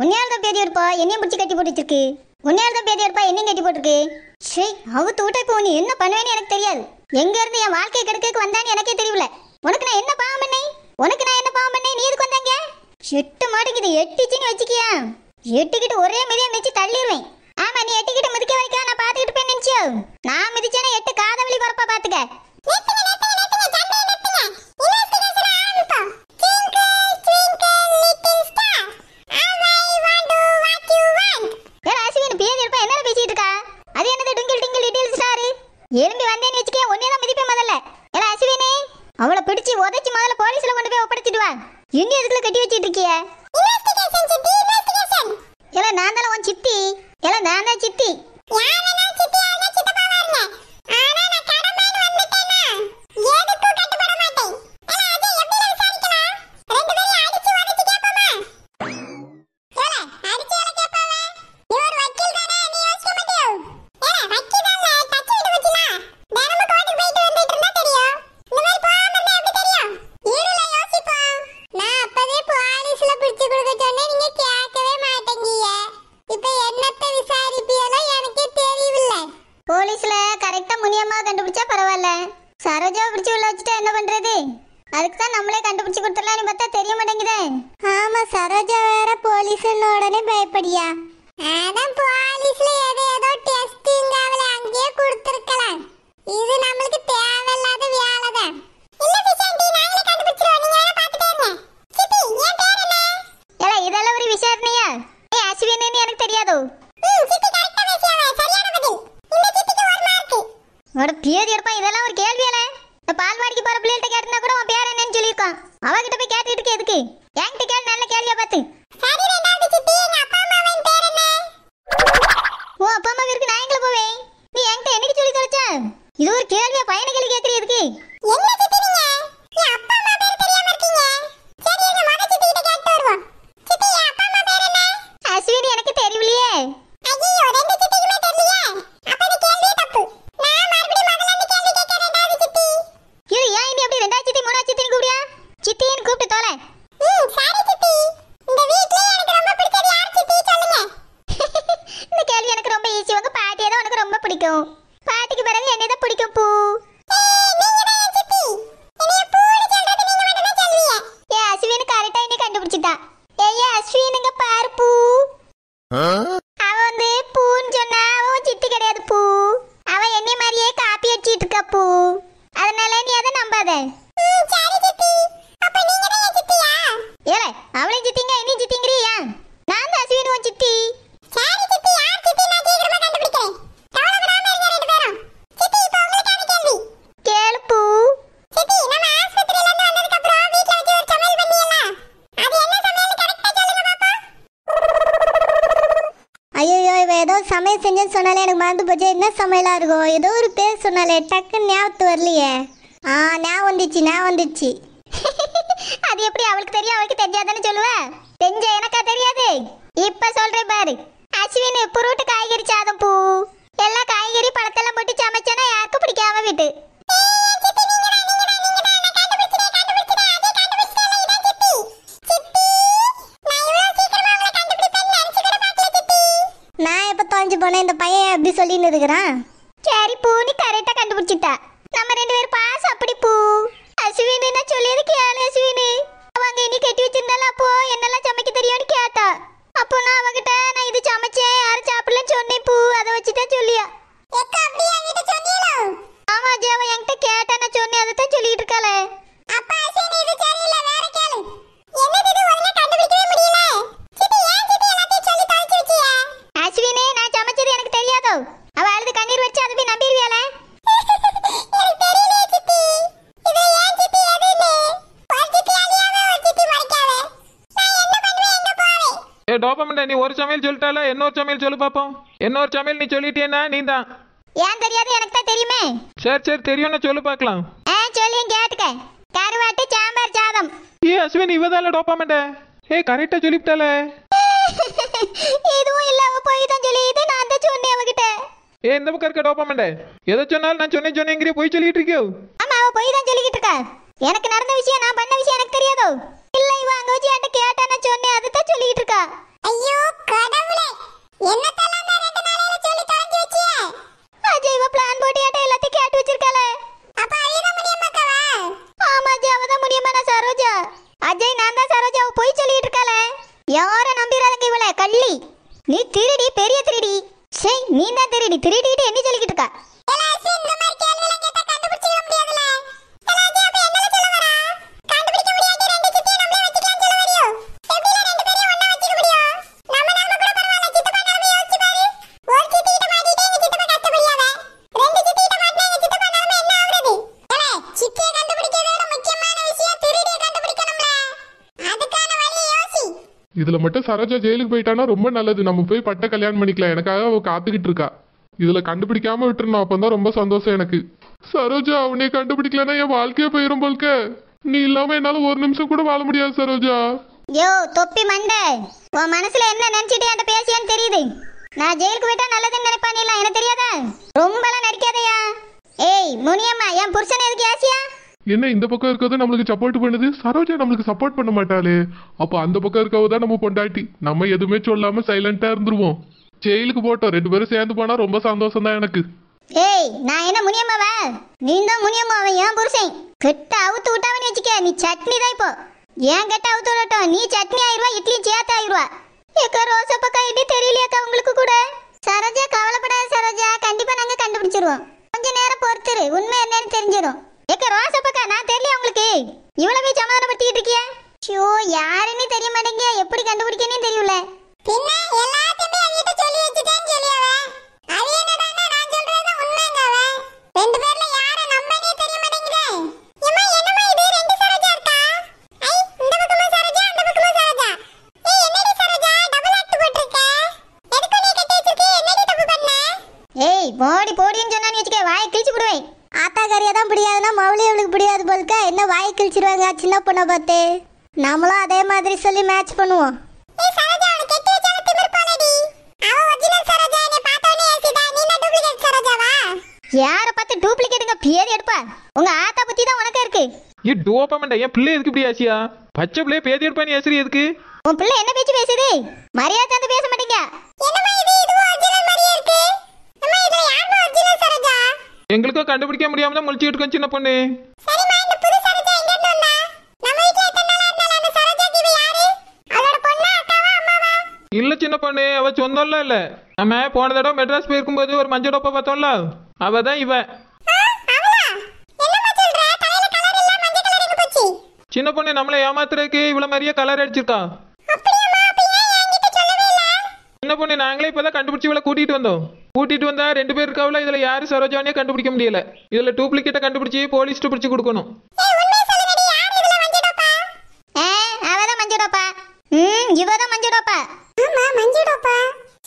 உன்னையால் தான் பேதி இருப்பா என்னையும் பிடிச்சி கட்டி போட்டு வச்சிருக்கு உன்னையால் தான் பேதி இருப்பா என்னையும் கட்டி போட்டிருக்கு சரி அவுத்து விட்டா இப்போ நீ என்ன பண்ணுவேன்னு எனக்கு தெரியாது எங்க இருந்து என் வாழ்க்கை கெடுக்க வந்தான்னு எனக்கே தெரியல உனக்கு நான் என்ன பாவம் பண்ணை உனக்கு நான் என்ன பாவம் பண்ணை நீ இதுக்கு வந்தாங்க எட்டு மாட்டேங்குது எட்டுச்சுன்னு வச்சுக்கியா எட்டுக்கிட்டு ஒரே மாதிரியே மிச்சு தள்ளிடுவேன் ஆமா நீ எட்டுக்கிட்டு முதுக்க வைக்க நான் பார்த்துக்கிட்டு போய் நினைச்சியோ நான் அவளை பிடிச்சி உதைச்சு முதல்ல போலீஸ்ல கொண்டு போய் ஒப்படைச்சிட்டு எங்க எதுக்குள்ள கட்டி வச்சிட்டு இருக்கிய இன்வெஸ்டிகேஷன் சித்தி இன்வெஸ்டிகேஷன் நான் தான் உன் சித்தி இல்ல நான் தான் சித்தி போலீஸ்ல கரெக்டா முனியம்மா கண்டுபிடிச்சா பரவாயில்ல சரோஜாவை பிடிச்சி உள்ள வச்சுட்டு என்ன பண்றது அதுக்கு தான் நம்மளே கண்டுபிடிச்சு கொடுத்துடலாம்னு பார்த்தா தெரிய மாட்டேங்குதே ஆமா சரோஜா வேற போலீஸ் உடனே பயப்படியா அதான் போலீஸ்ல ஏதோ ஏதோ டெஸ்டிங் அவளை அங்கேயே கொடுத்துருக்கலாம் இது நம்மளுக்கு தேவையில்லாத ಕೇಳಿಯ ಬತ್ತಿ ஏதோ சமையல் செஞ்சேன்னு சொன்னாலே எனக்கு மறந்து போச்சு என்ன சமையலாக இருக்கும் ஏதோ ஒரு பேர் சொன்னாலே டக்குன்னு ஞாபகத்து வரலையே ஆ ஞாபகம் வந்துச்சு ஞாபகம் வந்துச்சு அது எப்படி அவளுக்கு தெரியும் அவளுக்கு தெரியாதுன்னு சொல்லுவேன் தெரிஞ்ச எனக்கா தெரியாது இப்போ சொல்கிறேன் பாரு அஸ்வின் புரோட்டு காய்கறி சாதம் பூ எல்லா காய்கறி பழத்தெல்லாம் போட்டு சமைச்சேன்னா யாருக்கும் பிடிக்காம விட்டு இந்த பையன் எப்படி சொல்லின்னு இருக்கிறான் டோபமண்ட நீ ஒரு சமையல் சொல்லிட்டால இன்னொரு சமையல் சொல்லு பாப்போம் இன்னொரு சமையல் நீ சொல்லிட்டேன்னா நீ தான் ஏன் தெரியாது எனக்கு தான் தெரியுமே சரி சரி தெரியும்னு சொல்லு பார்க்கலாம் ஆ சொல்லி கேட்டுக்க கருவாட்டு சாம்பார் சாதம் ஏ அஸ்வின் இவதால டோபமண்ட ஏ கரெக்டா சொல்லிட்டாலே எதுவும் இல்ல அவ போய் தான் சொல்லிட்டு நான் தான் சொன்னேன் அவகிட்ட ஏ இந்த பக்கம் இருக்க டோபமண்ட எதை சொன்னாலும் நான் சொன்னேன் சொன்னேங்கிற போய் சொல்லிட்டு இருக்கியோ ஆமா அவ போய் தான் சொல்லிக்கிட்டு இருக்கா எனக்கு நடந்த விஷயம் நான் பண்ண விஷயம் எனக்கு தெரியாதோ இல்ல இவ அங்க வச்சு என்கிட்ட கேட்டு அவளை கள்ளி நீ திருடி பெரிய திருடி சே நீ தான் திருடி திருடிட்டு என்ன சொல்லிக்கிட்டு இருக்க இதுல மட்டும் சரோஜா ஜெயிலுக்கு போயிட்டானா ரொம்ப நல்லது நம்ம போய் பட்ட கல்யாணம் பண்ணிக்கலாம் எனக்காக அவ காத்துக்கிட்டு இருக்கா இதுல கண்டுபிடிக்காம விட்டுருணும் தான் ரொம்ப சந்தோஷம் எனக்கு சரோஜா அவனே கண்டுபிடிக்கலன்னா என் வாழ்க்கையே போயிரும் போல்க நீ இல்லாம என்னால ஒரு நிமிஷம் கூட வாழ முடியாது சரோஜா யோ தொப்பி மண்டே உன் மனசுல என்ன நினைச்சிட்டு என்கிட்ட பேசியான்னு தெரியுது நான் ஜெயிலுக்கு போயிட்டா நல்லதுன்னு நினைப்பான் எனக்கு தெரியாதா ரொம்பலாம் நடிக்காதயா ஏய் முனியம்மா என் புருஷன் எதுக்கு ஏசியா என்ன இந்த பக்கம் இருக்கிறது நம்மளுக்கு சப்போர்ட் பண்ணுது சரோஜா நம்மளுக்கு சப்போர்ட் பண்ண மாட்டாளே அப்போ அந்த பக்கம் இருக்கவு தான் நம்ம பொண்டாட்டி நம்ம எதுவுமே சொல்லாம சைலண்டா இருந்துருவோம் ஜெயிலுக்கு போட்டோம் ரெண்டு பேரும் சேர்ந்து போனா ரொம்ப சந்தோஷம் தான் எனக்கு ஏய் நான் என்ன முனியம்மாவா நீ தான் முனியம்மாவன் ஏன் புருஷன் கெட்ட அவுத்து விட்டாவன்னு வச்சுக்க நீ சட்னி தான் இப்போ ஏன் கெட்ட அவுத்து விடட்டும் நீ சட்னி ஆயிருவா இட்லி சேர்த்து ஆயிடுவா ஏக்கா ரோசப்பக்கா எப்படி தெரியலையாக்கா உங்களுக்கு கூட சரோஜா கவலைப்படாத சரோஜா கண்டிப்பா நாங்க கண்டுபிடிச்சிருவோம் கொஞ்ச நேரம் பொறுத்துரு உண்மை என்னன்னு தெரிஞ்சிடும் வா சப்பக்கா நான் தெரியல உங்களுக்கு இவ்வளவு சமாதானப்படுத்திக்கிட்டு இருக்கிய ஐயோ யாருன்னு தெரிய மாட்டேங்க எப்படி கண்டுபிடிக்கன்னு தெரியல பின்ன பண்ண பார்த்தே நாமளும் அதே மாதிரி சொல்லி மேட்ச் பண்ணுவோம் யார பார்த்து டூப்ளிகேட்டுங்க பேர் எடுப்பா உங்க ஆத்தா பத்தி தான் உனக்கு இருக்கு ஏ டோபமண்டா ஏன் பிள்ளை எதுக்கு இப்படி ஆசியா பச்சை பிள்ளைய பேர் எடுப்பா நீ ஆசிரி எதுக்கு உன் பிள்ளை என்ன பேச்சு பேசுது மரியாதை தந்து பேச மாட்டீங்க எங்களுக்கும் கண்டுபிடிக்க முடியாம தான் முழிச்சுட்டு இருக்கோம் சின்ன பொண்ணு இல்லை சின்ன பொண்ணு அவள் சொந்தம்ல இல்லை நம்ம போன தடவை மெட்ராஸ் போயிருக்கும் போது ஒரு மஞ்சள் டப்பா பார்த்தோம்ல அவ தான் இவ சின்ன பொண்ணு நம்மளை ஏமாத்துறதுக்கு இவ்வளோ மாதிரியே கலர் அடிச்சிருக்கா சின்ன பொண்ணு நாங்களே இப்பதான் கண்டுபிடிச்சு இவளை கூட்டிகிட்டு வந்தோம் கூட்டிட்டு வந்தா ரெண்டு பேர் இருக்காவில இதுல யாரு சரோஜானியா கண்டுபிடிக்க முடியல இதில் டூப்ளிகேட்டை கண்டுபிடிச்சி போலீஸ் பிடிச்சி கொடுக்கணும்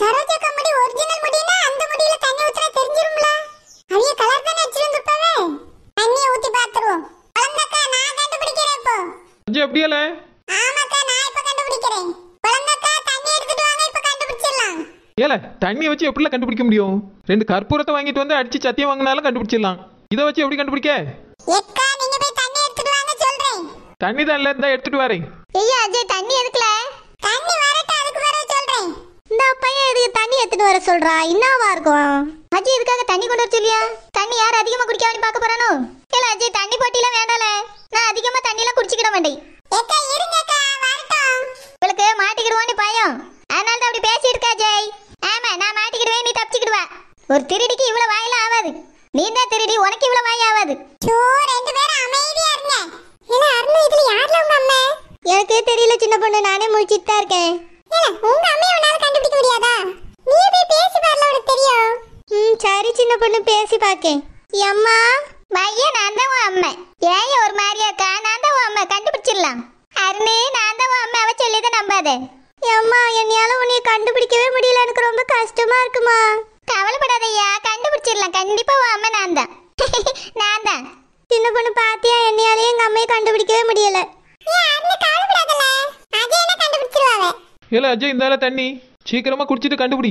சரோஜா கம்பெனி ஒரிஜினல் முடினா அந்த முடியில தண்ணி ஊத்துனா தெரிஞ்சிரும்ல அவிய கலர் தானே வச்சிருந்துப்பாவே தண்ணி ஊத்தி பாத்துருவோம் குழந்தக்கா நான் கண்டுபிடிக்கிறேன் இப்போ அஜி அப்படியல ஆமாக்கா நான் இப்ப கண்டுபிடிக்கிறேன் குழந்தக்கா தண்ணி எடுத்துட்டு வாங்க இப்ப கண்டுபிடிச்சிடலாம் ஏல தண்ணியை வச்சு எப்படிலாம் கண்டுபிடிக்க முடியும் ரெண்டு கற்பூரத்தை வாங்கிட்டு வந்து அடிச்சு சத்தியம் வாங்கினாலும் கண்டுபிடிச்சிடலாம் இதை வச்சு எப்படி கண்டுபிடிக்க எக்கா நீங்க போய் தண்ணி எடுத்துட்டு வாங்க சொல்றேன் தண்ணி தான் இல்ல இருந்தா எடுத்துட்டு வரேன் ஐயா அஜய் தண்ணி எடுக்கல தண்ணி வர இந்த பையன் எதுக்கு தண்ணி எடுத்துட்டு வர சொல்றா என்னவா இருக்கும் அஜய் எதுக்காக தண்ணி கொண்டு வர சொல்லியா தண்ணி யார் அதிகமா குடிக்காமனு பாக்க போறானோ இல்ல அஜய் தண்ணி போட்டிலாம் வேண்டால நான் அதிகமா தண்ணி எல்லாம் குடிச்சிக்கிட மாட்டேன் இவளுக்கு மாட்டிக்கிடுவோன்னு பயம் அதனால தான் அப்படி பேசிட்டு இருக்கா ஜெய் ஆமா நான் மாட்டிக்கிடுவேன் நீ தப்பிச்சுக்கிடுவா ஒரு திருடிக்கு இவ்வளவு வாயில ஆகாது நீ தான் திருடி உனக்கு இவ்வளவு வாய் ஆகாது ரெண்டு பேரும் அமைதியா இருங்க ஏன்னா அருண் இதுல யார்ல அம்மா எனக்கு தெரியல சின்ன பொண்ணு நானே முழிச்சிட்டு தான் இருக்கேன் உங்க இருக்கேன் அம்மா மையா நான் தான் உன் அம்மா ஏன் ஒரு மாதிரியா இருக்கா நான் தான் உன் அம்மா கண்டுபிடிச்சிடலாம் அருணி நான் தான் உன் அம்மா அவ சொல்லி தான் நம்பாத அம்மா என்னையால உன்னைய கண்டுபிடிக்கவே முடியல எனக்கு ரொம்ப கஷ்டமா இருக்குமா கவலைப்படாதய்யா கண்டுபிடிச்சிடலாம் கண்டிப்பா உன் அம்மா நான் தான் நான் தான் சின்ன பொண்ணு பாத்தியா என்னையாலே எங்க அம்மையை கண்டுபிடிக்கவே முடியல ஏல அஜய் இந்தால தண்ணி சீக்கிரமா குடிச்சிட்டு கண்டுபிடி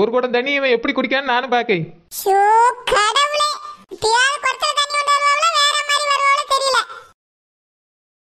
ஒரு குடம் தண்ணி இவன் எப்படி குடிக்கான்னு நானும் பாக்கேன்